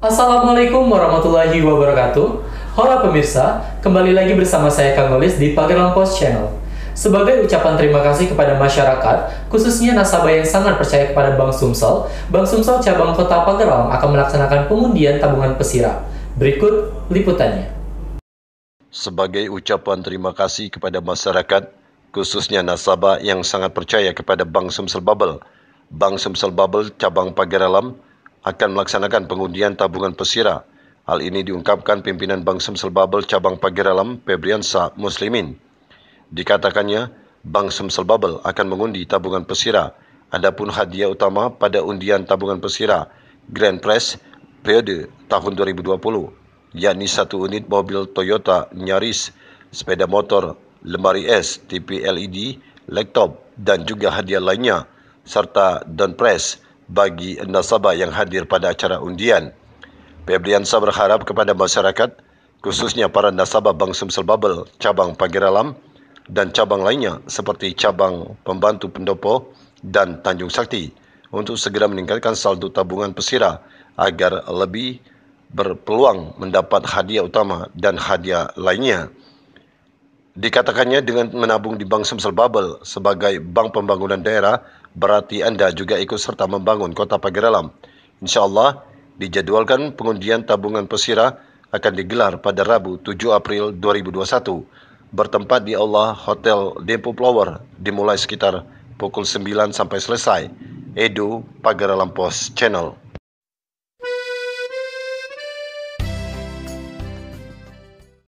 Assalamualaikum warahmatullahi wabarakatuh. Halo pemirsa, kembali lagi bersama saya Kang Melis di Pagelang Post Channel. Sebagai ucapan terima kasih kepada masyarakat, khususnya nasabah yang sangat percaya kepada Bank Sumsel, Bank Sumsel cabang Kota Pagerang akan melaksanakan pengundian tabungan pesira. Berikut liputannya. Sebagai ucapan terima kasih kepada masyarakat, khususnya nasabah yang sangat percaya kepada Bank Sumsel Bubble, Bank Sumsel Bubble cabang Pageralam akan melaksanakan pengundian tabungan pesira. Hal ini diungkapkan pimpinan Bank Semsel Babel cabang Alam Febriansa Muslimin. Dikatakannya, Bank Semsel Babel akan mengundi tabungan pesira. Adapun hadiah utama pada undian tabungan pesira Grand Press periode tahun 2020, yakni satu unit mobil Toyota Nyaris, sepeda motor, lemari es, TV LED, laptop, dan juga hadiah lainnya, serta Don Press bagi nasabah yang hadir pada acara undian. Pebriansa berharap kepada masyarakat, khususnya para nasabah Bank Sumsel Babel, cabang Alam dan cabang lainnya seperti cabang pembantu pendopo dan Tanjung Sakti untuk segera meningkatkan saldo tabungan pesira agar lebih berpeluang mendapat hadiah utama dan hadiah lainnya. Dikatakannya dengan menabung di Bank Sumsel Babel sebagai bank pembangunan daerah berarti Anda juga ikut serta membangun kota Pageralam. Insya Allah, dijadwalkan pengundian tabungan pesira akan digelar pada Rabu 7 April 2021, bertempat di Allah Hotel Depo Flower, dimulai sekitar pukul 9 sampai selesai. Edu Pageralam Post Channel.